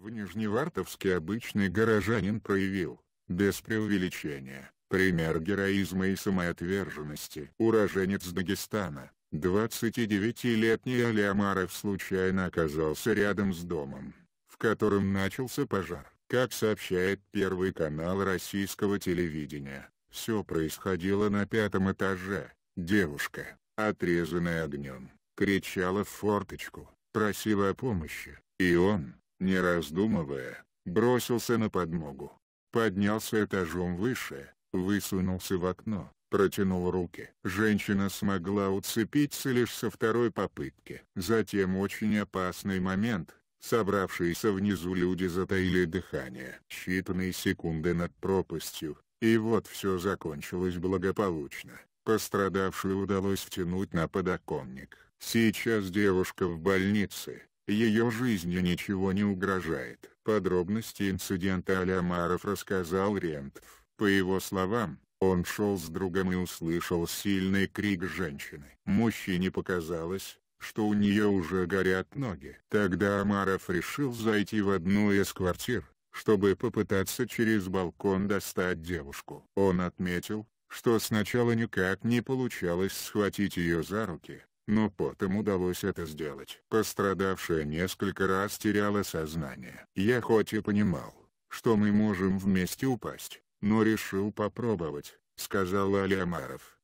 В Нижневартовске обычный горожанин проявил, без преувеличения, пример героизма и самоотверженности. Уроженец Дагестана, 29-летний Али случайно оказался рядом с домом, в котором начался пожар. Как сообщает Первый канал российского телевидения, все происходило на пятом этаже. Девушка, отрезанная огнем, кричала в форточку, просила о помощи, и он, не раздумывая, бросился на подмогу. Поднялся этажом выше, высунулся в окно, протянул руки. Женщина смогла уцепиться лишь со второй попытки. Затем очень опасный момент. Собравшиеся внизу люди затаили дыхание. Считанные секунды над пропастью, и вот все закончилось благополучно. Пострадавшую удалось втянуть на подоконник. Сейчас девушка в больнице, ее жизни ничего не угрожает. Подробности инцидента Алямаров рассказал Рентов. По его словам, он шел с другом и услышал сильный крик женщины. Мужчине показалось, что у нее уже горят ноги. Тогда Амаров решил зайти в одну из квартир, чтобы попытаться через балкон достать девушку. Он отметил, что сначала никак не получалось схватить ее за руки, но потом удалось это сделать. Пострадавшая несколько раз теряла сознание. Я хоть и понимал, что мы можем вместе упасть, но решил попробовать, сказал Али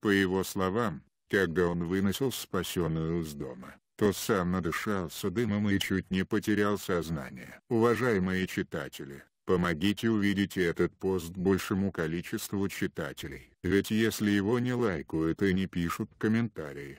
По его словам, когда он выносил спасенную из дома, то сам надышался дымом и чуть не потерял сознание. Уважаемые читатели, помогите увидеть этот пост большему количеству читателей. Ведь если его не лайкают и не пишут комментарии,